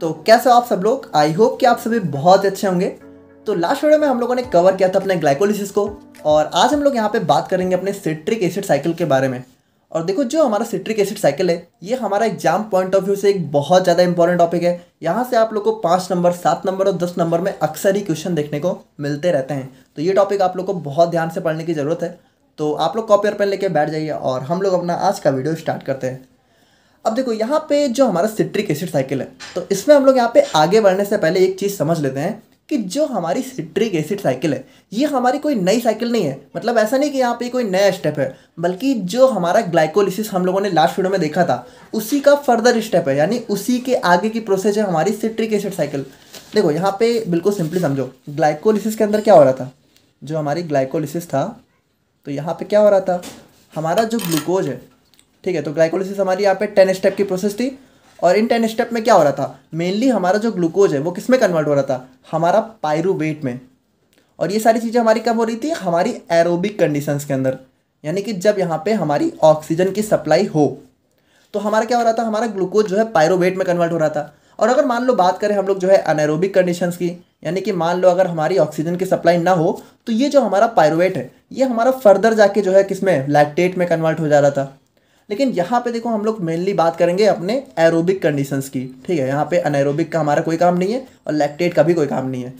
तो कैसे हो आप सब लोग आई होप कि आप सभी बहुत अच्छे होंगे तो लास्ट वीडियो में हम लोगों ने कवर किया था अपने ग्लाइकोलिसिस को और आज हम लोग यहाँ पे बात करेंगे अपने सिट्रिक एसिड साइकिल के बारे में और देखो जो हमारा सिट्रिक एसिड साइकिल है ये हमारा एग्जाम पॉइंट ऑफ व्यू से एक बहुत ज़्यादा इंपॉर्टेंट टॉपिक है यहाँ से आप लोग को पाँच नंबर सात नंबर और दस नंबर में अक्सर ही क्वेश्चन देखने को मिलते रहते हैं तो ये टॉपिक आप लोग को बहुत ध्यान से पढ़ने की ज़रूरत है तो आप लोग कॉपी और पेन लेके बैठ जाइए और हम लोग अपना आज का वीडियो स्टार्ट करते हैं अब देखो यहाँ पे जो हमारा सिट्रिक एसिड साइकिल है तो इसमें हम लोग यहाँ पे आगे बढ़ने से पहले एक चीज़ समझ लेते हैं कि जो हमारी सिट्रिक एसिड साइकिल है ये हमारी कोई नई साइकिल नहीं है मतलब ऐसा नहीं कि यहाँ पे कोई नया स्टेप है बल्कि जो हमारा ग्लाइकोलिसिस हम लोगों ने लास्ट वीडियो में देखा था उसी का फर्दर स्टेप है यानी उसी के आगे की प्रोसेस है हमारी सिट्रिक एसिड साइकिल देखो यहाँ पे बिल्कुल सिंपली समझो ग्लाइकोलिसिस के अंदर क्या हो रहा था जो हमारी ग्लाइकोलिसिस था तो यहाँ पर क्या हो रहा था हमारा जो ग्लूकोज है ठीक है तो ग्लाइकोलिसिस हमारी यहाँ पे टेन स्टेप की प्रोसेस थी और इन टेन स्टेप में क्या हो रहा था मेनली हमारा जो ग्लूकोज है वो किस में कन्वर्ट हो रहा था हमारा पायरूवेट में और ये सारी चीज़ें हमारी कब हो रही थी हमारी एरोबिक कंडीशंस के अंदर यानी कि जब यहाँ पे हमारी ऑक्सीजन की सप्लाई हो तो हमारा क्या हो रहा था हमारा ग्लूकोज जो है पायरोवेट में कन्वर्ट हो रहा था और अगर मान लो बात करें हम लोग जो है अनैरोबिक कंडीशंस की यानी कि मान लो अगर हमारी ऑक्सीजन की सप्लाई ना हो तो ये जो हमारा पायरोवेट है ये हमारा फर्दर जाके जो है किस में लैक्टेट में कन्वर्ट हो जा रहा था लेकिन यहाँ पे देखो हम लोग मेनली बात करेंगे अपने एरोबिक कंडीशंस की ठीक है यहाँ पे अनएरोबिक का हमारा कोई काम नहीं है और लैक्टेट का भी कोई काम नहीं है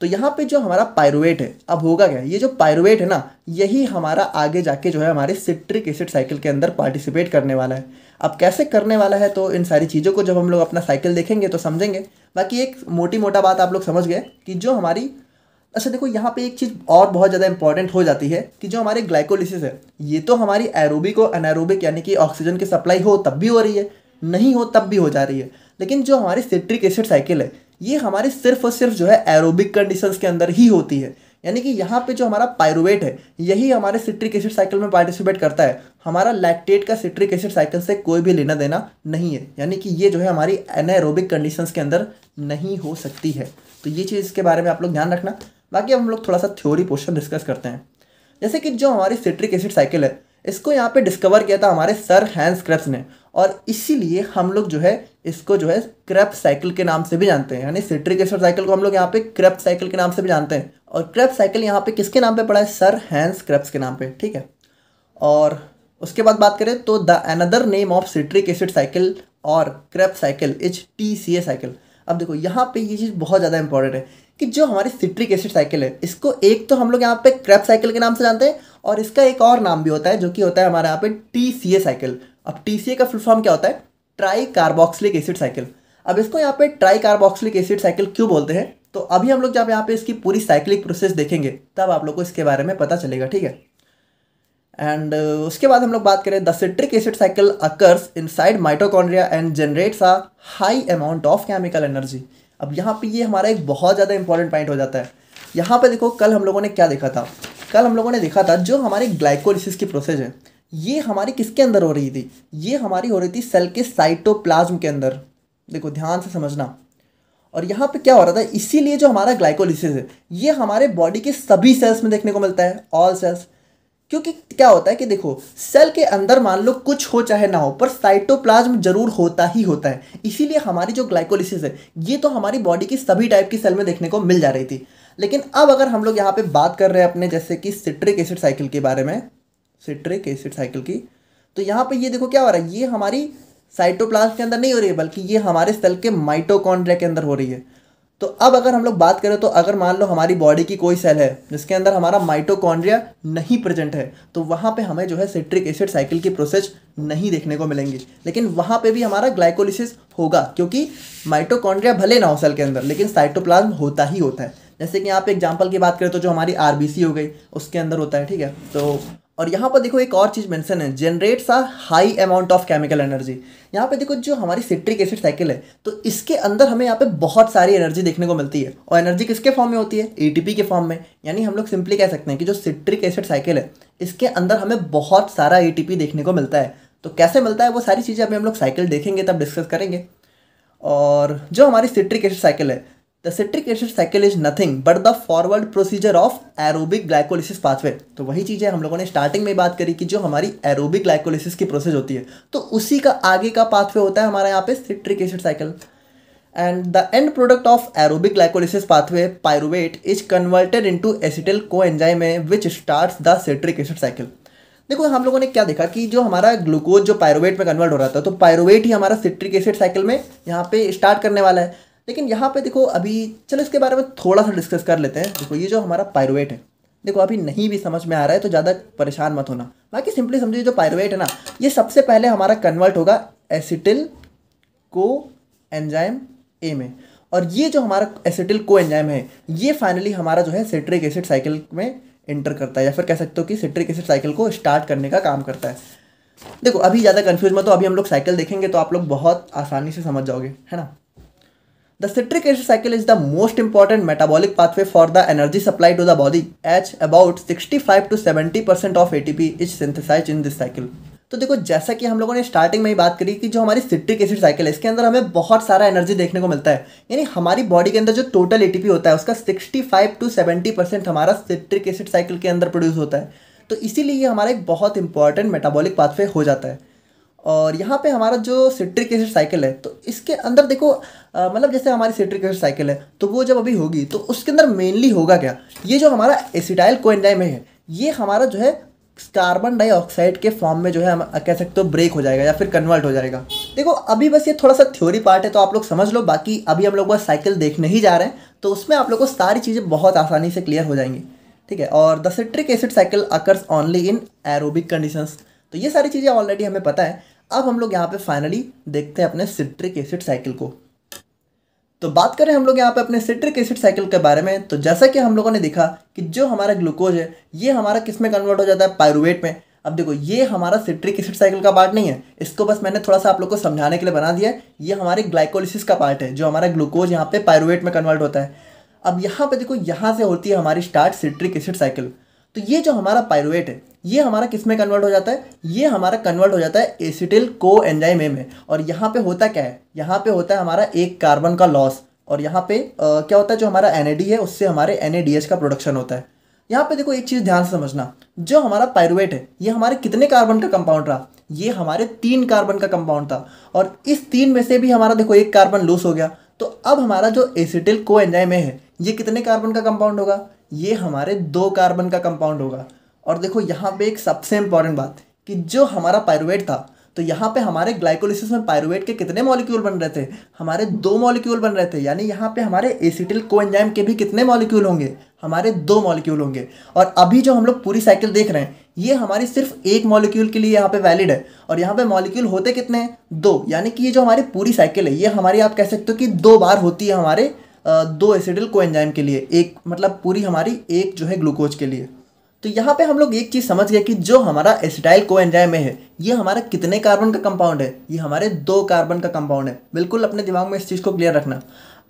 तो यहाँ पे जो हमारा पायरुवेट है अब होगा क्या ये जो पायरुवेट है ना यही हमारा आगे जाके जो है हमारे सिट्रिक एसिड साइकिल के अंदर पार्टिसिपेट करने वाला है अब कैसे करने वाला है तो इन सारी चीज़ों को जब हम लोग अपना साइकिल देखेंगे तो समझेंगे बाकी एक मोटी मोटा बात आप लोग समझ गए कि जो हमारी अच्छा देखो यहाँ पे एक चीज़ और बहुत ज़्यादा इंपॉर्टेंट हो जाती है कि जो हमारे ग्लाइकोलिसिस है ये तो हमारी एरोबिक और अनारोबिक यानी कि ऑक्सीजन की सप्लाई हो तब भी हो रही है नहीं हो तब भी हो जा रही है लेकिन जो हमारी सिट्रिक एसिड साइकिल है ये हमारी सिर्फ और सिर्फ जो है एरोबिक कंडीशंस के अंदर ही होती है यानी कि यहाँ पे जो हमारा पायरुवेट है यही हमारे सिट्रिक एसिड साइकिल में पार्टिसिपेट करता है हमारा लैक्टेट का सिट्रिक एसिड साइकिल से कोई भी लेना देना नहीं है यानी कि ये जो है हमारी एनारोबिक कंडीशंस के अंदर नहीं हो सकती है तो ये चीज़ के बारे में आप लोग ध्यान रखना बाकी हम लोग थोड़ा सा थ्योरी पोर्शन डिस्कस करते हैं जैसे कि जो हमारी सिट्रिक एसिड साइकिल है इसको यहाँ पे डिस्कवर किया था हमारे सर हैंस क्रेप्स ने और इसीलिए हम लोग जो है इसको जो है क्रेप साइकिल के नाम से भी जानते हैं यानी सिट्रिक एसिड साइकिल को हम लोग यहाँ पे क्रेप साइकिल के नाम से भी जानते हैं और क्रेप साइकिल यहाँ पे किसके नाम पे पड़ा है सर हैंस क्रेप्स के नाम पे ठीक है और उसके बाद बात करें तो the another name of citric acid cycle और Krebs cycle is T cycle अब देखो यहाँ पे ये चीज़ बहुत ज़्यादा इंपॉर्टेंट है कि जो हमारी सिट्रिक एसिड साइकिल है इसको एक तो हम लोग यहाँ पे क्रैप साइकिल के नाम से जानते हैं और इसका एक और नाम भी होता है जो कि होता है हमारे यहाँ पे टी सी ए साइकिल अब टी सी ए का फुल फॉर्म क्या होता है ट्राई कार्बोक्सिलिक एसिड साइकिल अब इसको यहाँ पे ट्राई कार्बोक्सिलिक एसिड साइकिल क्यों बोलते हैं तो अभी हम लोग जब यहाँ पे इसकी पूरी साइक्लिक प्रोसेस देखेंगे तब आप लोग को इसके बारे में पता चलेगा ठीक है एंड uh, उसके बाद हम लोग बात करें the citric acid cycle occurs inside mitochondria and generates a high amount of chemical energy अब यहाँ पे ये हमारा एक बहुत ज़्यादा इंपॉर्टेंट पॉइंट हो जाता है यहाँ पर देखो कल हम लोगों ने क्या देखा था कल हम लोगों ने देखा था जो हमारे ग्लाइकोलिसिस की प्रोसेस है ये हमारी किसके अंदर हो रही थी ये हमारी हो रही थी सेल के साइटोप्लाज्म के अंदर देखो ध्यान से समझना और यहाँ पे क्या हो रहा था इसीलिए जो हमारा ग्लाइकोलिसिस है ये हमारे बॉडी के सभी सेल्स में देखने को मिलता है ऑल सेल्स क्योंकि क्या होता है कि देखो सेल के अंदर मान लो कुछ हो चाहे ना हो पर साइटोप्लाज्म जरूर होता ही होता है इसीलिए हमारी जो ग्लाइकोलिसिस है ये तो हमारी बॉडी की सभी टाइप की सेल में देखने को मिल जा रही थी लेकिन अब अगर हम लोग यहाँ पे बात कर रहे हैं अपने जैसे कि सिट्रिक एसिड साइकिल के बारे में सिट्रिक एसिड साइकिल की तो यहाँ पर ये देखो क्या हो रहा है ये हमारी साइटोप्लाज्म के अंदर नहीं हो रही है बल्कि ये हमारे सेल के माइटोकॉन्ड्रिया के अंदर हो रही है तो अब अगर हम लोग बात करें तो अगर मान लो हमारी बॉडी की कोई सेल है जिसके अंदर हमारा माइटोकॉन्ड्रिया नहीं प्रेजेंट है तो वहाँ पे हमें जो है सिट्रिक एसिड साइकिल की प्रोसेस नहीं देखने को मिलेंगी लेकिन वहाँ पे भी हमारा ग्लाइकोलिसिस होगा क्योंकि माइटोकॉन्ड्रिया भले ना हो सेल के अंदर लेकिन साइटोप्लाज्म होता ही होता है जैसे कि आप एग्जाम्पल की बात करें तो जो हमारी आर हो गई उसके अंदर होता है ठीक है तो और यहाँ पर देखो एक और चीज़ मेंशन है generates a high amount of chemical energy यहाँ पे देखो जो हमारी सिट्रिक एसिड साइकिल है तो इसके अंदर हमें यहाँ पे बहुत सारी एनर्जी देखने को मिलती है और एनर्जी किसके फॉर्म में होती है एटीपी के फॉर्म में यानी हम लोग सिंपली कह सकते हैं कि जो सिट्रिक एसिड साइकिल है इसके अंदर हमें बहुत सारा ए देखने को मिलता है तो कैसे मिलता है वो सारी चीज़ें अभी हम लोग साइकिल देखेंगे तब डिस्कस करेंगे और जो हमारी सिट्रिक एसिड साइकिल है the citric acid cycle is nothing but the forward procedure of aerobic glycolysis pathway तो वही चीज है हम लोगों ने स्टार्टिंग में बात करी कि जो हमारी एरोबिक ग्लाइकोलिसिस की प्रोसेस होती है तो उसी का आगे का पाथवे होता है हमारे यहाँ पे citric acid cycle and the end product of aerobic glycolysis pathway pyruvate is converted into acetyl coenzyme which start the citric acid cycle देखो हम लोगों ने क्या देखा कि जो हमारा ग्लूकोज जो पायरोवेट में कन्वर्ट हो रहा था तो पायरोवेट ही हमारा सिट्रिक एसिड साइकिल में यहाँ पे स्टार्ट करने वाला है लेकिन यहाँ पे देखो अभी चलो इसके बारे में थोड़ा सा डिस्कस कर लेते हैं देखो ये जो हमारा पायरोट है देखो अभी नहीं भी समझ में आ रहा है तो ज़्यादा परेशान मत होना बाकी सिंपली समझिए जो पायरोट है ना ये सबसे पहले हमारा कन्वर्ट होगा एसिटिल को एंजाइम ए में और ये जो हमारा एसिटिल को एंजाइम है ये फाइनली हमारा जो है सिट्रिक एसिड साइकिल में इंटर करता है या फिर कह सकते हो कि सिट्रिक एसिड साइकिल को स्टार्ट करने का काम करता है देखो अभी ज़्यादा कन्फ्यूज मत हो अभी हम लोग साइकिल देखेंगे तो आप लोग बहुत आसानी से समझ जाओगे है ना The citric acid cycle is the most important metabolic pathway for the energy H to the body as about 65 to 70% of ATP is synthesized in this cycle. तो देखो जैसा कि हम लोगों ने स्टार्टिंग में ही बात करी कि जो हमारी सिट्रिक एसिड साइकिल है इसके अंदर हमें बहुत सारा एनर्जी देखने को मिलता है यानी हमारी बॉडी के अंदर जो टोटल एटीपी होता है उसका 65 टू 70 परसेंट हमारा सिट्रिक एसिड साइकिल के अंदर प्रोड्यूस होता है तो इसीलिए ये हमारा एक बहुत इंपॉर्टेंट मेटाबॉलिक पाथवे हो जाता है और यहाँ पे हमारा जो सिट्रिक एसिड साइकिल है तो इसके अंदर देखो मतलब जैसे हमारी सिट्रिक एसिड साइकिल है तो वो जब अभी होगी तो उसके अंदर मेनली होगा क्या ये जो हमारा एसिटाइल कोएंजाइम है ये हमारा जो है कार्बन डाइऑक्साइड के फॉर्म में जो है हम कह सकते हो ब्रेक हो जाएगा या फिर कन्वर्ट हो जाएगा देखो अभी बस ये थोड़ा सा थ्योरी पार्ट है तो आप लोग समझ लो बाकी अभी हम लोग बस साइकिल देखने ही जा रहे हैं तो उसमें आप लोग को सारी चीज़ें बहुत आसानी से क्लियर हो जाएंगी ठीक है और the citric acid cycle occurs only in aerobic conditions तो ये सारी चीज़ें ऑलरेडी हमें पता है अब हम लोग यहाँ पे फाइनली देखते हैं अपने सिट्रिक एसिड साइकिल को तो बात करें हम लोग यहाँ पे अपने सिट्रिक एसिड साइकिल के बारे में तो जैसा कि हम लोगों ने देखा कि जो हमारा ग्लूकोज है ये हमारा किस में कन्वर्ट हो जाता है पायरुवेट में अब देखो ये हमारा सिट्रिक एसिड साइकिल का पार्ट नहीं है इसको बस मैंने थोड़ा सा आप लोग को समझाने के लिए बना दिया ये हमारे ग्लाइकोलिसिस का पार्ट है जो हमारा ग्लूकोज यहाँ पे पायरुवेट में कन्वर्ट होता है अब यहाँ पे देखो यहाँ से होती है हमारी स्टार्ट सिट्रिक एसिड साइकिल तो ये जो हमारा पायरुवेट है ये हमारा किस में कन्वर्ट हो जाता है ये हमारा कन्वर्ट हो जाता है एसिटिल को एंजाइम में, में और यहाँ पे होता क्या है यहाँ पे होता है हमारा एक कार्बन का लॉस और यहाँ पे आ, क्या होता है जो हमारा एन है उससे हमारे एन का प्रोडक्शन होता है यहाँ पे देखो एक चीज़ ध्यान से समझना जो हमारा पायरुवेट है ये हमारे कितने कार्बन का कंपाउंड रहा ये हमारे तीन कार्बन का कंपाउंड था और इस तीन में से भी हमारा देखो एक कार्बन लूज हो गया तो अब हमारा जो एसिटिल को एंजाइम है ये कितने कार्बन का कंपाउंड होगा ये हमारे दो कार्बन का कंपाउंड होगा और देखो यहाँ पे एक सबसे इंपॉर्टेंट बात कि जो हमारा पायरुवेट था तो यहाँ पे हमारे ग्लाइकोलिसिस में पायरुवेट के कितने मॉलिक्यूल बन रहे थे हमारे दो मॉलिक्यूल बन रहे थे यानी यहाँ पे हमारे एसिटिल कोएंजाइम के भी कितने मॉलिक्यूल होंगे हमारे दो मॉलिक्यूल होंगे और अभी जो हम लोग पूरी साइकिल देख रहे हैं ये हमारी सिर्फ एक मॉलिक्यूल के लिए यहाँ पे वैलिड है और यहाँ पे मॉलिक्यूल होते कितने हैं दो यानी कि ये जो हमारी पूरी साइकिल है ये हमारी आप कह सकते हो कि दो बार होती है हमारे दो एसिडिल कोएंजाइम के लिए एक मतलब पूरी हमारी एक जो है ग्लूकोज के लिए तो यहाँ पे हम लोग एक चीज़ समझ गए कि जो हमारा एसिडाइल कोएंजाइम है ये हमारा कितने कार्बन का कंपाउंड है ये हमारे दो कार्बन का कंपाउंड है बिल्कुल अपने दिमाग में इस चीज़ को क्लियर रखना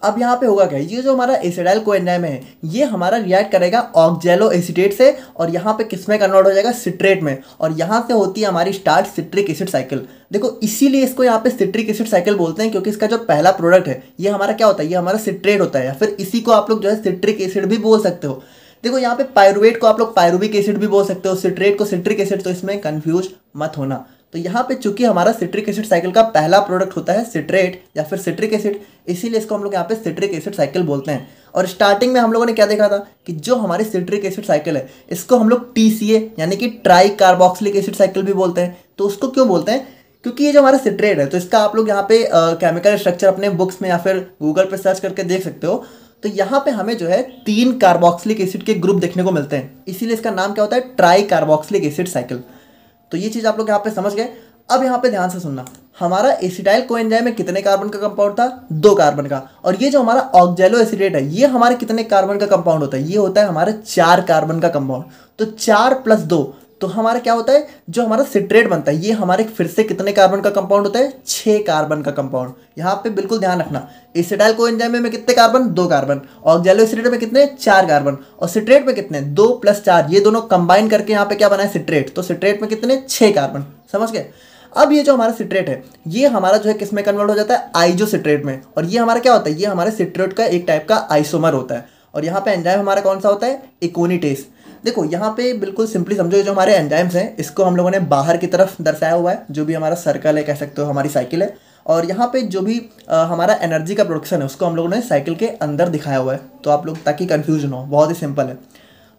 अब यहाँ पे होगा क्या ये जो हमारा एसिडाइल कोएंजाइम है ये हमारा रिएक्ट करेगा ऑक्जेलो एसिडेट से और यहाँ पे किस में कन्वर्ट हो जाएगा सिट्रेट में और यहाँ से होती है हमारी स्टार्ट सिट्रिक एसिड साइकिल देखो इसीलिए इसको यहाँ पे सिट्रिक एसिड साइकिल बोलते हैं क्योंकि इसका जो पहला प्रोडक्ट है ये हमारा क्या होता है ये हमारा सिट्रेट होता है या फिर इसी को आप लोग जो है सिट्रिक एसिड भी बोल सकते हो देखो यहाँ पे पायरुवेट को आप लोग पायरुविक एसिड भी बोल सकते हो सिट्रेट को सिट्रिक एसिड तो इसमें कन्फ्यूज मत होना तो यहाँ पे चूंकि हमारा सिट्रिक एसिड साइकिल का पहला प्रोडक्ट होता है सिट्रेट या फिर सिट्रिक एसिड इसीलिए इसको हम लोग यहाँ पे सिट्रिक एसिड साइकिल बोलते हैं और स्टार्टिंग में हम लोगों ने क्या देखा था कि जो हमारी सिट्रिक एसिड साइकिल है इसको हम लोग टी यानी कि ट्राई कार्बोक्सिलिक एसिड साइकिल भी बोलते हैं तो उसको क्यों बोलते हैं क्योंकि ये जो हमारा सिट्रेट है तो इसका आप लोग यहाँ पे केमिकल स्ट्रक्चर अपने बुक्स में या फिर गूगल पर सर्च करके देख सकते हो तो यहाँ पे हमें जो है तीन कार्बोक्सिलिक एसिड के ग्रुप देखने को मिलते हैं इसीलिए इसका नाम क्या होता है ट्राई कार्बोक्सिलिक एसिड साइकिल तो ये चीज़ आप लोग यहाँ पे समझ गए अब यहाँ पे ध्यान से सुनना हमारा एसिटाइल कोएंजाइम में कितने कार्बन का कंपाउंड था दो कार्बन का और ये जो हमारा ऑक्जेलो एसिडेट है ये हमारे कितने कार्बन का कंपाउंड होता है ये होता है हमारे चार कार्बन का कंपाउंड तो चार प्लस दो तो हमारा क्या होता है जो हमारा सिट्रेट बनता है ये हमारे फिर से कितने कार्बन का कंपाउंड होता है छः कार्बन का कंपाउंड यहाँ पे बिल्कुल ध्यान रखना एसिडाइल को एंजाइम में कितने कार्बन दो कार्बन और जेलो एसिडेट में कितने चार कार्बन और सिट्रेट में कितने दो प्लस चार ये दोनों कंबाइन करके यहाँ पे क्या बनाए सिट्रेट तो सिट्रेट में कितने छः कार्बन समझ गए अब ये जो हमारा सिट्रेट है ये हमारा जो है किस में कन्वर्ट हो जाता है आइजो सिट्रेट में और ये हमारा क्या होता है ये हमारे सिट्रेट का एक टाइप का आइसोमर होता है और यहाँ पे एंजाइम हमारा कौन सा होता है इकोनीटेस देखो यहाँ पे बिल्कुल सिंपली समझो जो हमारे एंजाइम्स हैं इसको हम लोगों ने बाहर की तरफ दर्शाया हुआ है जो भी हमारा सर्कल है कह सकते हो हमारी साइकिल है और यहाँ पे जो भी आ, हमारा एनर्जी का प्रोडक्शन है उसको हम लोगों ने साइकिल के अंदर दिखाया हुआ है तो आप लोग ताकि कन्फ्यूजन हो बहुत ही सिंपल है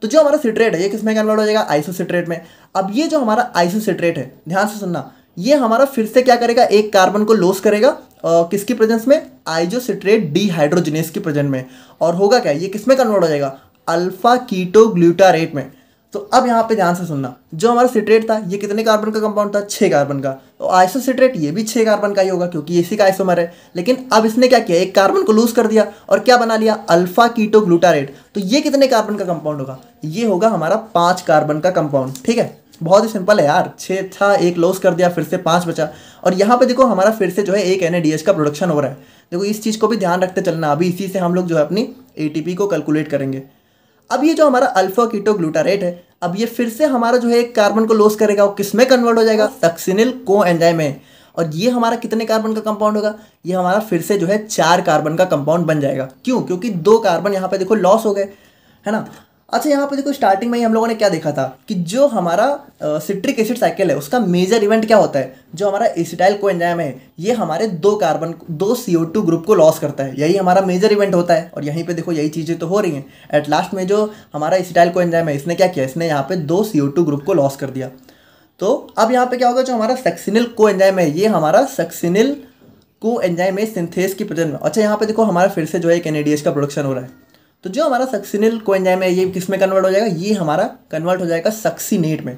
तो जो हमारा सिट्रेट है ये किसमें कन्वर्ट हो जाएगा आइसोसिट्रेट में अब ये जो हमारा आइसोसिट्रेट है ध्यान से सुनना ये हमारा फिर से क्या करेगा एक कार्बन को लॉस करेगा आ, किसकी प्रेजेंस में आइजोसिट्रेट डीहाइड्रोजिनेस की प्रेजेंट में और होगा क्या ये किसमें कन्वर्ट हो जाएगा अल्फा कीटो ग्लूटारेट में तो अब यहाँ पे ध्यान से सुनना जो हमारा सिट्रेट था ये कितने कार्बन का कंपाउंड था छः कार्बन का तो आइसो सिट्रेट ये भी छः कार्बन का ही होगा क्योंकि इसी का आइसोमर है लेकिन अब इसने क्या किया एक कार्बन को लूज कर दिया और क्या बना लिया अल्फा कीटो ग्लूटारेट तो ये कितने कार्बन का कंपाउंड होगा ये होगा हमारा पाँच कार्बन का कंपाउंड ठीक है बहुत ही सिंपल है यार छः था एक लॉस कर दिया फिर से पाँच बचा और यहाँ पे देखो हमारा फिर से जो है एक एन का प्रोडक्शन हो रहा है देखो इस चीज़ को भी ध्यान रखते चलना अभी इसी से हम लोग जो है अपनी ए को कैलकुलेट करेंगे अब ये जो हमारा अल्फा कीटो ग्लूटारेट है अब ये फिर से हमारा जो है एक कार्बन को लॉस करेगा वो किस में कन्वर्ट हो जाएगा सक्सिनिल को एंजाइम में और ये हमारा कितने कार्बन का कंपाउंड होगा ये हमारा फिर से जो है चार कार्बन का कंपाउंड बन जाएगा क्यों क्योंकि दो कार्बन यहाँ पे देखो लॉस हो गए है ना अच्छा यहाँ पर देखो स्टार्टिंग में ही हम लोगों ने क्या देखा था कि जो हमारा सिट्रिक एसिड साइकिल है उसका मेजर इवेंट क्या होता है जो हमारा एसिटाइल को एंजाइम है ये हमारे दो कार्बन दो सी टू ग्रुप को लॉस करता है यही हमारा मेजर इवेंट होता है और यहीं पे देखो यही चीज़ें तो हो रही हैं एट लास्ट में जो हमारा एसिटाइल को एंजाइम है इसने क्या किया इसने यहाँ पे दो सी ग्रुप को लॉस कर दिया तो अब यहाँ पर क्या होगा जो हमारा सक्सिनिल को एंजाइम है ये हमारा सक्सिनिल को एंजाइम है सिंथेस की प्रजन में अच्छा यहाँ पे देखो हमारा फिर से जो है एक एन का प्रोडक्शन हो रहा है तो जो हमारा सक्सिनल कोएंजाइम है ये किस में कन्वर्ट हो जाएगा ये हमारा कन्वर्ट हो जाएगा सक्सीनेट में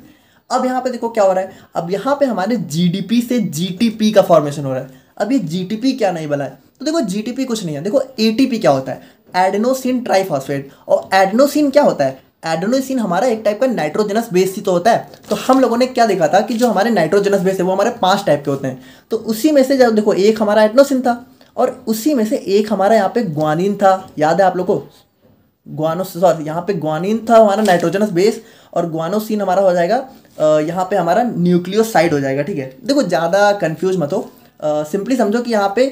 अब यहाँ पे देखो क्या हो रहा है अब यहाँ पे हमारे जी से जी का फॉर्मेशन हो रहा है अब ये जी क्या नहीं बना है तो देखो जीटीपी कुछ नहीं है देखो ए क्या होता है एडनोसिन ट्राइफॉस्फेट और एडनोसिन क्या होता है एडनोसिन हमारा एक टाइप का नाइट्रोजनस बेस ही तो होता है तो हम लोगों ने क्या देखा था कि जो हमारे नाइट्रोजनस बेस है वो हमारे पांच टाइप के होते हैं तो उसी में से जब देखो एक हमारा एडनोसिन था और उसी में से एक हमारा यहाँ पे ग्वानिन था याद है आप लोग को ग्वानो सॉरी यहाँ पे ग्वानिन था हमारा नाइट्रोजनस बेस और ग्वानोसिन हमारा हो जाएगा यहाँ पे हमारा न्यूक्लियोसाइड हो जाएगा ठीक है देखो ज़्यादा कन्फ्यूज मत हो सिंपली समझो कि यहाँ पे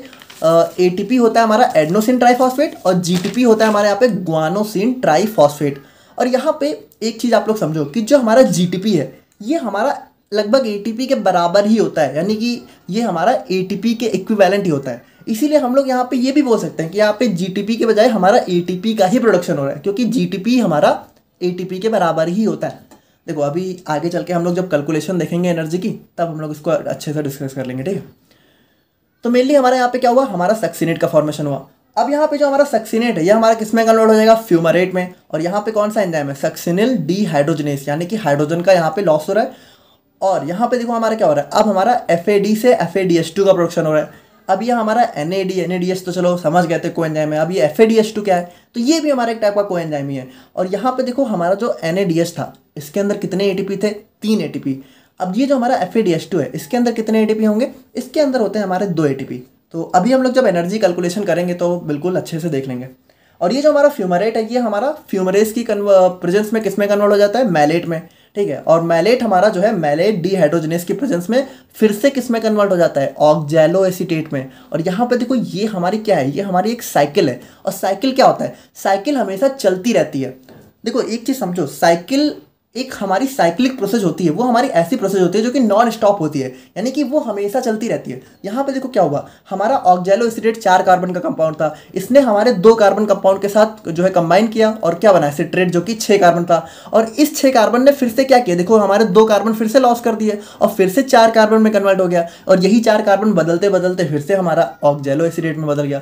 ए होता है हमारा एडनोसिन ट्राईफॉस्फेट और जी होता है हमारे यहाँ पे ग्वानोसिन ट्राईफॉस्फेट और यहाँ पे एक चीज़ आप लोग समझो कि जो हमारा जी है ये हमारा लगभग ए के बराबर ही होता है यानी कि ये हमारा ए के इक्वी ही होता है इसीलिए हम लोग यहाँ पे ये भी बोल सकते हैं कि यहाँ पे जीटीपी के बजाय हमारा एटीपी का ही प्रोडक्शन हो रहा है क्योंकि जीटीपी हमारा एटीपी के बराबर ही होता है देखो अभी आगे चल के हम लोग जब कैलकुलेशन देखेंगे एनर्जी की तब हम लोग इसको अच्छे से डिस्कस कर लेंगे ठीक है तो मेनली हमारे यहाँ पे क्या हुआ हमारा सक्सीनेट का फॉर्मेशन हुआ अब यहाँ पे जो हमारा सक्सीनेट है ये हमारा किस में कन्वर्ट हो जाएगा फ्यूमरेट में और यहाँ पे कौन सा एंजाइम है सक्सिनिल डीहाइड्रोजनेस यानी कि हाइड्रोजन का यहाँ पे लॉस हो रहा है और यहाँ पे देखो हमारा क्या हो रहा है अब हमारा एफ से एफ का प्रोडक्शन हो रहा है अब ये हमारा N A D N A D S तो चलो समझ गए थे को एनजाइम है अब ये F A D S two क्या है तो ये भी हमारा एक टाइप का एनजाइम ही है और यहाँ पे देखो हमारा जो एन ए डी एस था इसके अंदर कितने ए टी पी थे तीन ए टी पी अब ये जो हमारा F A D S two है इसके अंदर कितने ए टी पी होंगे इसके अंदर होते हैं हमारे दो ए टी पी तो अभी हम लोग जब एनर्जी कैलकुलेशन करेंगे तो बिल्कुल अच्छे से देख लेंगे और ये जो हमारा फ्यूमरेट है ये हमारा फ्यूमरेस की प्रेजेंस में किस में कन्वर्ट हो जाता है मैलेट में ठीक है और मैलेट हमारा जो है मैलेट डीहाइड्रोजनेस की प्रेजेंस में फिर से किस में कन्वर्ट हो जाता है ऑक्जेलो एसिटेट में और यहाँ पे देखो ये हमारी क्या है ये हमारी एक साइकिल है और साइकिल क्या होता है साइकिल हमेशा चलती रहती है देखो एक चीज़ समझो साइकिल एक हमारी साइक्लिक प्रोसेस होती है वो हमारी ऐसी प्रोसेस होती है जो कि नॉन स्टॉप होती है यानी कि वो हमेशा चलती रहती है यहाँ पे देखो क्या हुआ हमारा ऑक्जेलो एसिडेट चार कार्बन का कंपाउंड था इसने हमारे दो कार्बन कंपाउंड के साथ जो है कंबाइन किया और क्या बना एसिट्रेट जो कि छः कार्बन था और इस छः कार्बन ने फिर से क्या किया देखो हमारे दो कार्बन फिर से लॉस कर दिए और फिर से चार कार्बन में कन्वर्ट हो गया और यही चार कार्बन बदलते बदलते फिर से हमारा ऑक्जेलो एसिडेट में बदल गया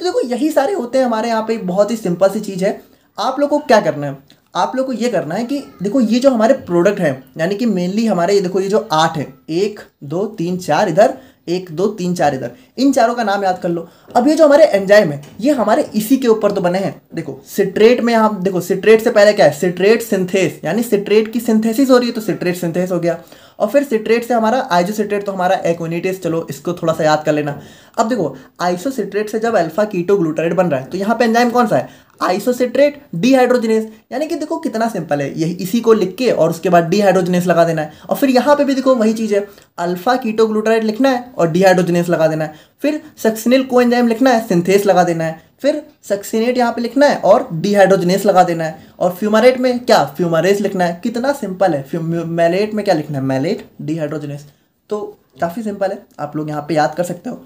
तो देखो यही सारे होते हैं हमारे यहाँ पे बहुत ही सिंपल सी चीज़ है आप लोग को क्या करना है आप लोग को ये करना है कि देखो ये जो हमारे प्रोडक्ट हैं यानी कि मेनली हमारे ये देखो ये जो आठ है एक दो तीन चार इधर एक दो तीन चार इधर इन चारों का नाम याद कर लो अब ये जो हमारे एंजाइम है ये हमारे इसी के ऊपर तो बने हैं देखो सिट्रेट में आप देखो सिट्रेट से पहले क्या है सिट्रेट सिंथेस यानी सिट्रेट की सिंथेसिस हो रही है तो सिट्रेट सिंथेस हो गया और फिर सिट्रेट से हमारा आइजोसिट्रेट तो हमारा एक्विनिटेस चलो इसको थोड़ा सा याद कर लेना अब देखो आइसोसिट्रेट से जब अल्फा कीटो ग्लूटारेट बन रहा है तो यहाँ पे एंजाइम कौन सा है आइसोसिट्रेट डीहाइड्रोजिनेस यानी कि देखो कितना सिंपल है यही इसी को लिख के और उसके बाद डीहाइड्रोजिनेस लगा देना है और फिर यहाँ पे भी देखो वही चीज़ है अल्फा कीटोग्लूटारेट लिखना है और डीहाइड्रोजिनेस लगा देना है फिर सक्सिनिल को लिखना है सिंथेस लगा देना है फिर सक्सिनेट यहाँ पे लिखना है और डिहाइड्रोजनेस लगा देना है और फ्यूमारेट में क्या फ्यूमारेस लिखना है कितना सिंपल है मैलेट में क्या लिखना है मैलेट डिहाइड्रोजनेस तो काफ़ी सिंपल है आप लोग यहाँ पे याद कर सकते हो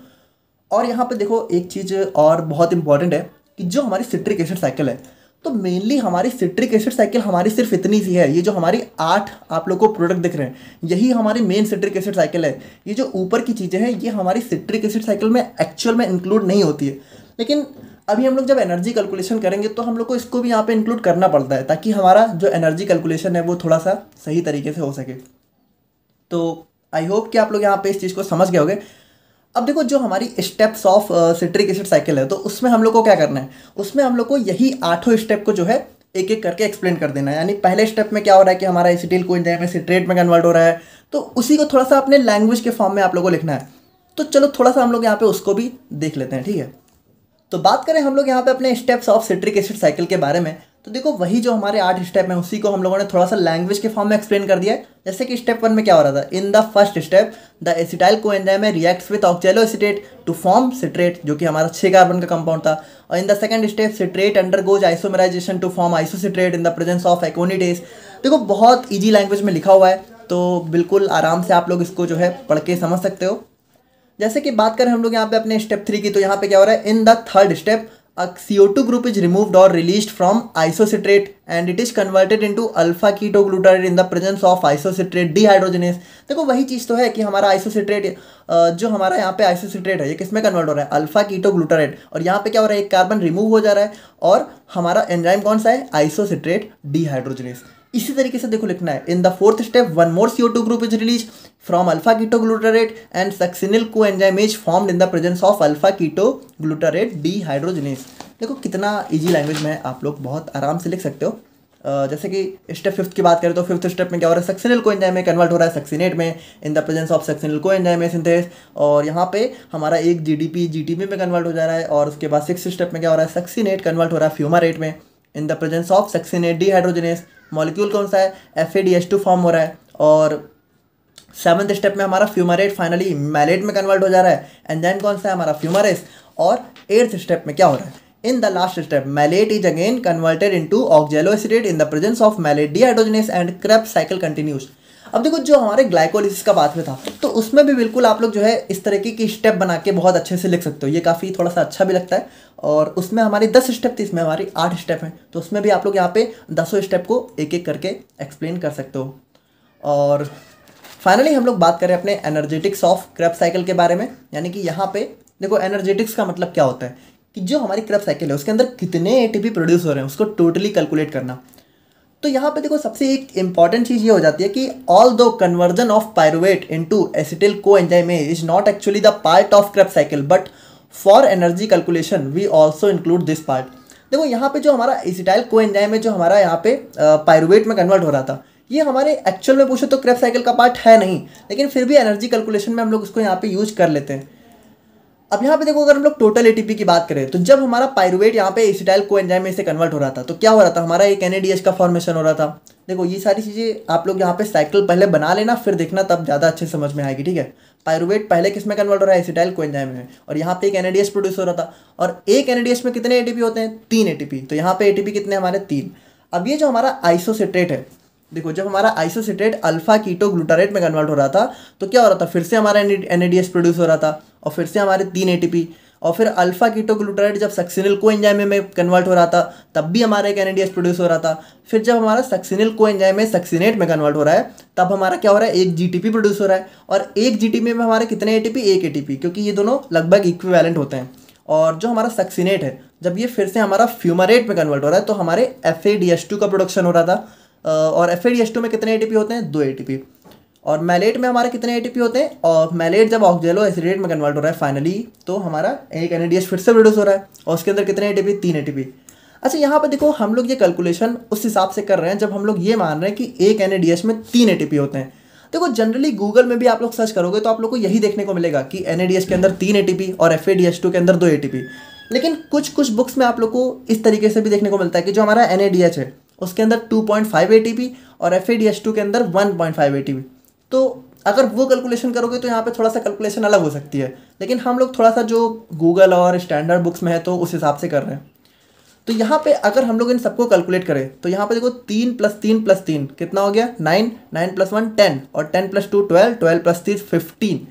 और यहाँ पे देखो एक चीज़ और बहुत इंपॉर्टेंट है कि जो हमारी सिट्रिक एसिड साइकिल है तो मेनली हमारी सिट्रिक एसिड साइकिल हमारी सिर्फ इतनी सी है ये जो हमारी आठ आप लोग को प्रोडक्ट दिख रहे हैं यही हमारी मेन सिट्रिक एसिड साइकिल है ये जो ऊपर की चीज़ें हैं ये हमारी सिट्रिक एसिड साइकिल में एक्चुअल में इंक्लूड नहीं होती है लेकिन अभी हम लोग जब एनर्जी कैलकुलेशन करेंगे तो हम लोग को इसको भी यहाँ पे इंक्लूड करना पड़ता है ताकि हमारा जो एनर्जी कैलकुलेशन है वो थोड़ा सा सही तरीके से हो सके तो आई होप कि आप लोग यहाँ पे इस चीज़ को समझ गए होगे अब देखो जो हमारी steps of citric acid cycle है तो उसमें हम लोग को क्या करना है उसमें हम लोग को यही आठों स्टेप को जो है एक एक करके एक्सप्लेन कर देना है यानी पहले स्टेप में क्या हो रहा है कि हमारा एसिटिल को इंजाइम सिट्रेट में कन्वर्ट हो रहा है तो उसी को थोड़ा सा अपने लैंग्वेज के फॉर्म में आप लोग को लिखना है तो चलो थोड़ा सा हम लोग यहाँ पे उसको भी देख लेते हैं ठीक है तो बात करें हम लोग यहाँ पे अपने steps of citric acid cycle के बारे में तो देखो वही जो हमारे आठ स्टेप हैं उसी को हम लोगों ने थोड़ा सा लैंग्वेज के फॉर्म में एक्सप्लेन कर दिया है जैसे कि स्टेप वन में क्या हो रहा था in the first step the acetyl coenzyme reacts with oxaloacetate to form citrate जो कि हमारा छः कार्बन का कंपाउंड था और in the second step citrate goes isomerisation to form isocitrate in the presence of aconitase देखो बहुत easy language में लिखा हुआ है तो बिल्कुल आराम से आप लोग इसको जो है पढ़ के समझ सकते हो जैसे कि बात करें हम लोग यहाँ पे अपने स्टेप थ्री की तो यहाँ पे क्या हो रहा है in the third step a CO2 group is removed or released from isocitrate and it is converted into alpha ketoglutarate in the presence of isocitrate dehydrogenase देखो वही चीज़ तो है कि हमारा isocitrate जो हमारा यहाँ पे isocitrate है ये किसमें में कन्वर्ट हो रहा है अल्फा कीटोग्लूटारेट और यहाँ पे क्या हो रहा है एक कार्बन रिमूव हो जा रहा है और हमारा एंजाइम कौन सा है isocitrate dehydrogenase इसी तरीके से देखो लिखना है in the fourth step one more CO two group is release from alpha ketoglutarate and succinyl co is formed in the presence of alpha ketoglutarate dehydrogenase देखो कितना easy language में आप लोग बहुत आराम से लिख सकते हो Uh, जैसे कि स्टेप फिफ्थ की बात करें तो फिफ्थ स्टेप में क्या हो रहा है सक्सिनल को एंजाइम में कन्वर्ट हो रहा है सक्सिनेट में in the presence of succinyl coenzyme synthase और यहाँ पे हमारा एक जीडीपी जीटीपी में कन्वर्ट हो जा रहा है और उसके बाद सिक्स स्टेप में क्या हो रहा है सक्सिनेट कन्वर्ट हो रहा है फ्यूमा रेट में in the presence of succinate D molecule कौन सा है F A D S two form हो रहा है और सेवन्थ स्टेप में हमारा फ्यूमारेट फाइनली मैलेट में कन्वर्ट हो जा रहा है एंड देन कौन सा है हमारा फ्यूमारेस और एट्थ स्टेप में क्या हो रहा है in the last step malate is again converted into oxaloacetate in the presence of malate D and Krebs cycle continues अब देखो जो हमारे ग्लाइकोलिसिस का बात में था तो उसमें भी बिल्कुल आप लोग जो है इस तरीके की स्टेप बना के बहुत अच्छे से लिख सकते हो ये काफ़ी थोड़ा सा अच्छा भी लगता है और उसमें हमारी दस स्टेप थी इसमें हमारी आठ स्टेप हैं तो उसमें भी आप लोग यहाँ पे दसों स्टेप को एक एक करके एक्सप्लेन कर सकते हो और फाइनली हम लोग बात करें अपने एनर्जेटिक्स ऑफ क्रैप साइकिल के बारे में यानी कि यहाँ पे देखो एनर्जेटिक्स का मतलब क्या होता है कि जो हमारी क्रैप साइकिल है उसके अंदर कितने ए प्रोड्यूस हो रहे हैं उसको टोटली कैलकुलेट करना तो यहाँ पे देखो सबसे एक इंपॉर्टेंट चीज़ ये हो जाती है कि although conversion of pyruvate into acetyl coenzyme is not actually the part of Krebs cycle but for energy calculation we also include this part देखो यहाँ पे जो हमारा एसिटाइल को एंजाइम है जो हमारा यहाँ पे पायरोट में कन्वर्ट हो रहा था ये हमारे एक्चुअल में पूछो तो क्रेप साइकिल का पार्ट है नहीं लेकिन फिर भी एनर्जी कैलकुलेशन में हम लोग उसको यहाँ पे यूज कर लेते हैं अब यहाँ पे देखो अगर हम लोग टोटल एटीपी की बात करें तो जब हमारा पायरुवेट यहाँ पे एसिटाइल को एंजाइम में से कन्वर्ट हो रहा था तो क्या हो रहा था हमारा एक एनएडीएच का फॉर्मेशन हो रहा था देखो ये सारी चीज़ें आप लोग यहाँ पे साइकिल पहले बना लेना फिर देखना तब ज़्यादा अच्छे समझ में आएगी ठीक है पायरुवेट पहले किस में कन्वर्ट हो रहा है एसिटाइल को एंजाइम में और यहाँ पे एक एनएडीएस प्रोड्यूस हो रहा था और एक एनएडीएस में कितने एटीपी होते हैं तीन एटीपी तो यहाँ पे एटीपी कितने हमारे तीन अब ये जो हमारा आइसोसिट्रेट है देखो जब हमारा आइसोसिट्रेट अल्फा कीटो ग्लूटारेट में कन्वर्ट हो रहा था तो क्या हो रहा था फिर से हमारा एन प्रोड्यूस हो रहा था और फिर से हमारे तीन ए और फिर अल्फा कीटोग्लूटारेट जब सक्सिनल को एंजाइम में कन्वर्ट हो रहा था तब भी हमारा एक एन प्रोड्यूस हो रहा था फिर जब हमारा सक्सिनल को एंजाइम में सक्सिनेट में कन्वर्ट हो रहा है तब हमारा क्या हो रहा है एक जीटीपी प्रोड्यूस हो रहा है और एक जीटीपी में हमारे कितने एटीपी एक एटीपी क्योंकि ये दोनों लगभग इक्विवेलेंट होते हैं और जो हमारा सक्सिनेट है जब ये फिर से हमारा फ्यूमरेट में कन्वर्ट हो रहा है तो हमारे एफ का प्रोडक्शन हो रहा था और एफ में कितने ए होते हैं दो ए और मैलेट में हमारा कितने एटीपी होते हैं और मैलेट जब ऑक्जेलो एसिडेट में कन्वर्ट हो रहा है फाइनली तो हमारा एक एनएडीएच फिर से प्रोड्यूस हो रहा है और उसके अंदर कितने एटीपी तीन एटीपी अच्छा यहाँ पर देखो हम लोग ये कैलकुलेशन उस हिसाब से कर रहे हैं जब हम लोग ये मान रहे हैं कि एक एन में तीन ए होते हैं देखो जनरली गूगल में भी आप लोग सर्च करोगे तो आप लोग को यही देखने को मिलेगा कि एन के अंदर तीन ए और एफ के अंदर दो ए लेकिन कुछ कुछ बुक्स में आप लोग को इस तरीके से भी देखने को मिलता है कि जो हमारा एन है उसके अंदर टू पॉइंट फाइव ए और एफ के अंदर वन पॉइंट फाइव ए तो अगर वो कैलकुलेशन करोगे तो यहाँ पे थोड़ा सा कैलकुलेशन अलग हो सकती है लेकिन हम लोग थोड़ा सा जो गूगल और स्टैंडर्ड बुक्स में है तो उस हिसाब से कर रहे हैं तो यहाँ पे अगर हम लोग इन सबको कैलकुलेट करें तो यहाँ पे देखो तीन प्लस तीन प्लस तीन कितना हो गया nine nine plus one ten और ten plus two twelve twelve plus three fifteen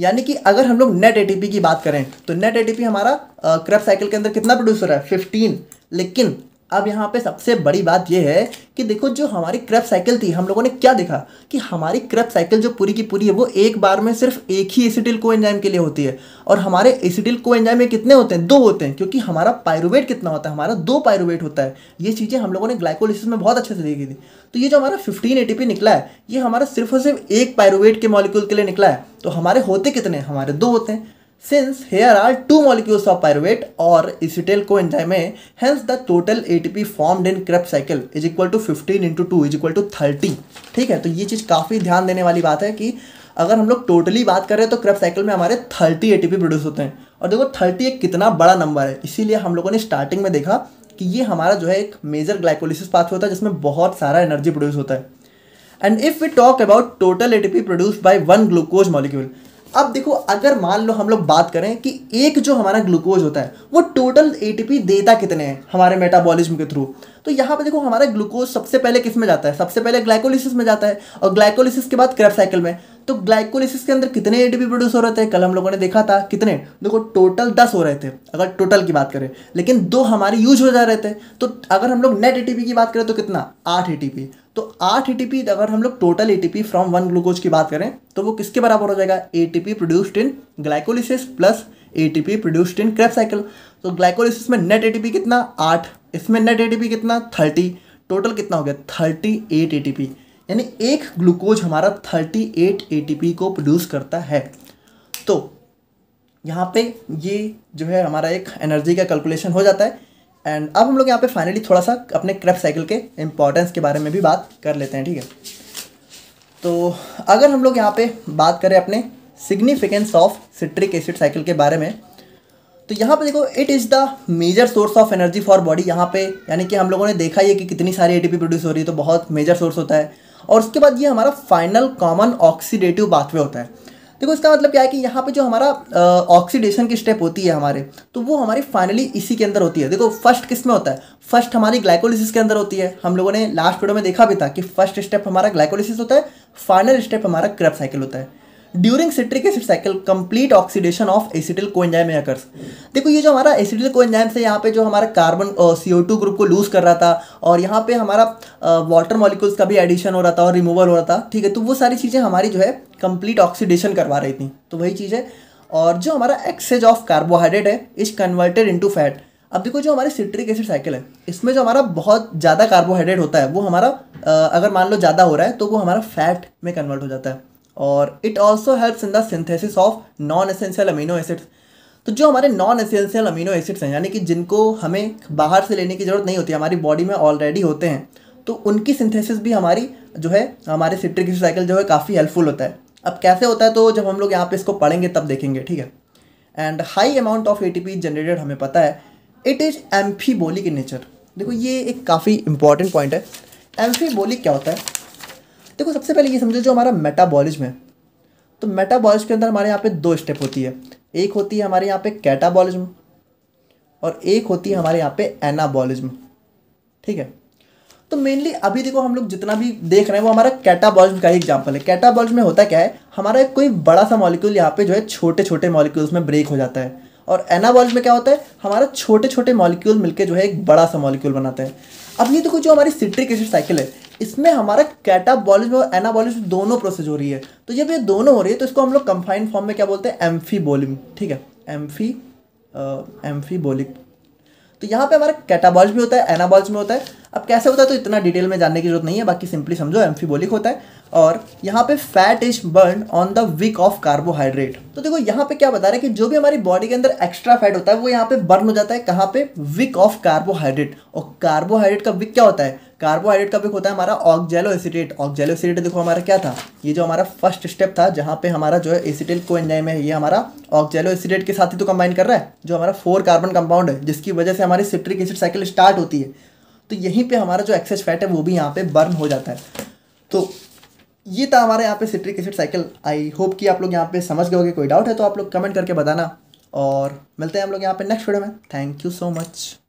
यानी कि अगर हम लोग नेट ए की बात करें तो नेट ए हमारा क्रैप साइकिल के अंदर कितना प्रोड्यूस हो रहा है फिफ्टीन लेकिन अब यहाँ पे सबसे बड़ी बात यह है कि देखो जो हमारी क्रैप साइकिल थी हम लोगों ने क्या देखा कि हमारी क्रैप साइकिल जो पूरी की पूरी है वो एक बार में सिर्फ एक ही एसिटिल को एंजाइम के लिए होती है और हमारे एसिटिल को एंजाइम में कितने होते हैं दो होते हैं क्योंकि हमारा पायरोवेट कितना होता है हमारा दो पायरोवेट होता है ये चीज़ें हम लोगों ने ग्लाइकोलिसिस में बहुत अच्छे से देखी थी तो ये जो हमारा फिफ्टीन ए निकला है ये हमारा सिर्फ और सिर्फ एक पायरोवेट के मॉलिक्यूल के लिए निकला है तो हमारे होते कितने हमारे दो होते हैं since are molecules of pyruvate और इसिटेल को एंजाइम है hence the total A T P formed in Krebs cycle is equal to fifteen into two is equal to thirty ठीक है तो ये चीज़ काफ़ी ध्यान देने वाली बात है कि अगर हम लोग टोटली बात करें तो क्रेप साइकिल में हमारे thirty A T P produce होते हैं और देखो थर्टी एक कितना बड़ा नंबर है इसीलिए हम लोगों ने स्टार्टिंग में देखा कि ये हमारा जो है एक मेजर ग्लाइकोलिसिस पाथ होता है जिसमें बहुत सारा एनर्जी प्रोड्यूस होता है and if we talk about total A produce by one glucose molecule अब देखो अगर मान लो हम लोग बात करें कि एक जो हमारा ग्लूकोज होता है वो टोटल एटीपी देता कितने हैं हमारे मेटाबॉलिज्म के थ्रू तो यहाँ पे देखो हमारा ग्लूकोज सबसे पहले किस में जाता है सबसे पहले ग्लाइकोलिसिस में जाता है और ग्लाइकोलिसिस के बाद क्रेप साइकिल में तो ग्लाइकोलिसिस के अंदर कितने एटीपी प्रोड्यूस हो रहे थे कल हम लोगों ने देखा था कितने देखो टोटल दस हो रहे थे अगर टोटल की बात करें लेकिन दो हमारे यूज हो जा रहे थे तो अगर हम लोग नेट एटीपी की बात करें तो कितना आठ एटीपी तो आठ एटीपी अगर हम लोग total ATP from one glucose की बात करें तो वो किसके बराबर हो जाएगा ATP produced in glycolysis plus ATP produced in Krebs cycle तो ग्लाइकोलिसिस में नेट एटीपी कितना आठ इसमें नेट एटीपी कितना थर्टी टोटल कितना हो गया थर्टी एट एटीपी यानी एक ग्लूकोज हमारा थर्टी एट ए को प्रोड्यूस करता है तो यहाँ पे ये जो है हमारा एक एनर्जी का कैलकुलेशन हो जाता है एंड अब हम लोग यहाँ पे फाइनली थोड़ा सा अपने क्रैप साइकिल के इम्पोर्टेंस के बारे में भी बात कर लेते हैं ठीक है तो अगर हम लोग यहाँ पे बात करें अपने significance of citric acid cycle के बारे में तो यहाँ पे देखो it is the major source of energy for body यहाँ पे यानी कि हम लोगों ने देखा ही है कि कितनी सारी एटीपी प्रोड्यूस हो रही है तो बहुत मेजर सोर्स होता है और उसके बाद ये हमारा फाइनल कॉमन ऑक्सीडेटिव पाथवे होता है देखो इसका मतलब क्या है कि यहाँ पे जो हमारा ऑक्सीडेशन की स्टेप होती है हमारे तो वो हमारी फाइनली इसी के अंदर होती है देखो फर्स्ट किस में होता है फर्स्ट हमारी ग्लाइकोलिसिस के अंदर होती है हम लोगों ने लास्ट वीडियो में देखा भी था कि फर्स्ट स्टेप हमारा ग्लाइकोलिसिस होता है फाइनल स्टेप हमारा क्रब साइकिल होता है during citric acid cycle complete oxidation of acetyl coenzyme occurs देखो ये जो हमारा एसिटिल कोएंजाइम से यहाँ पे जो हमारा कार्बन सी ग्रुप को लूज कर रहा था और यहाँ पे हमारा वाटर मॉलिक्यूल्स का भी एडिशन हो रहा था और रिमूवल हो रहा था ठीक है तो वो सारी चीज़ें हमारी जो है कंप्लीट ऑक्सीडेशन करवा रही थी तो वही चीज़ है और जो हमारा एक्सेज ऑफ कार्बोहाइड्रेट है इज कन्वर्टेड इंटू फैट अब देखो जो हमारे सिट्रिक एसिड साइकिल है इसमें जो हमारा बहुत ज़्यादा कार्बोहाइड्रेट होता है वो हमारा अगर मान लो ज़्यादा हो रहा है तो वो हमारा फैट में कन्वर्ट हो जाता है और it also helps in the synthesis of non essential amino acids तो जो हमारे नॉन एसेंशियल अमीनो एसिड्स हैं यानी कि जिनको हमें बाहर से लेने की ज़रूरत नहीं होती हमारी बॉडी में ऑलरेडी होते हैं तो उनकी सिंथेसिस भी हमारी जो है हमारे सिट्रिक साइकिल जो है काफ़ी हेल्पफुल होता है अब कैसे होता है तो जब हम लोग यहाँ पे इसको पढ़ेंगे तब देखेंगे ठीक है and high amount of A T P generated हमें पता है it is amphibolic in nature देखो ये एक काफ़ी इंपॉर्टेंट पॉइंट है एम्फीबोलिक क्या होता है देखो सबसे पहले ये समझो जो हमारा मेटाबॉलिज्म है तो मेटाबॉलिज्म के अंदर हमारे यहाँ पे दो स्टेप होती है एक होती है हमारे यहाँ पे कैटाबॉलिज्म और एक होती है हमारे यहाँ पे एनाबॉलिज्म ठीक है तो मेनली अभी देखो हम लोग जितना भी देख रहे हैं वो हमारा कैटाबॉलिज्म का ही एग्जाम्पल है कैटाबॉलिज्म में होता क्या है हमारा कोई बड़ा सा मॉलिक्यूल यहाँ पे जो है छोटे छोटे मॉलिक्यूल्स में ब्रेक हो जाता है और एनाबॉलिज्म में क्या होता है हमारा छोटे छोटे मॉलिक्यूल मिलकर जो है एक बड़ा सा मॉलिक्यूल बनाता है अब ये देखो जो हमारी सिट्रिक एसिड साइकिल है इसमें हमारा कैटाबॉलिज्म और एनाबॉलिज्म दोनों प्रोसेस हो रही है तो जब ये दोनों हो रही है तो इसको हम लोग कंफाइंड फॉर्म में क्या बोलते हैं बोलिंग ठीक है एम्फी एम्फीबोलिक तो यहाँ पे हमारा कैटाबॉल्स भी होता है एनाबॉल्स में होता है अब कैसे होता है तो इतना डिटेल में जानने की जरूरत नहीं है बाकी सिंपली समझो बोलिक होता है और यहाँ पे fat is burn on the wick of carbohydrate तो देखो यहाँ पे क्या बता रहा है कि जो भी हमारी बॉडी के अंदर एक्स्ट्रा फैट होता है वो यहाँ पे बर्न हो जाता है कहाँ पे विक ऑफ कार्बोहाइड्रेट और कार्बोहाइड्रेट का विक क्या होता है कार्बोहाइड्रेट का विक होता है हमारा ऑक्जेलो एसिडेट ऑक्जेलो एसिडेट देखो हमारा क्या था ये जो हमारा फर्स्ट स्टेप था जहाँ पे हमारा जो है एसिडेट को एंजाइम है ये हमारा ऑक्जेलो एसिडेट के साथ ही तो कंबाइन कर रहा है जो हमारा फोर कार्बन कंपाउंड है जिसकी वजह से हमारी सिट्रिक एसिड साइकिल स्टार्ट होती है तो यहीं पर हमारा जो एक्सेस फैट है वो भी यहाँ पे बर्न हो जाता है तो ये था हमारे यहाँ पे citric acid cycle I hope कि आप लोग यहाँ पे समझ गए होगे कोई डाउट है तो आप लोग कमेंट करके बताना और मिलते हैं हम लोग यहाँ पे नेक्स्ट वीडियो में थैंक यू सो मच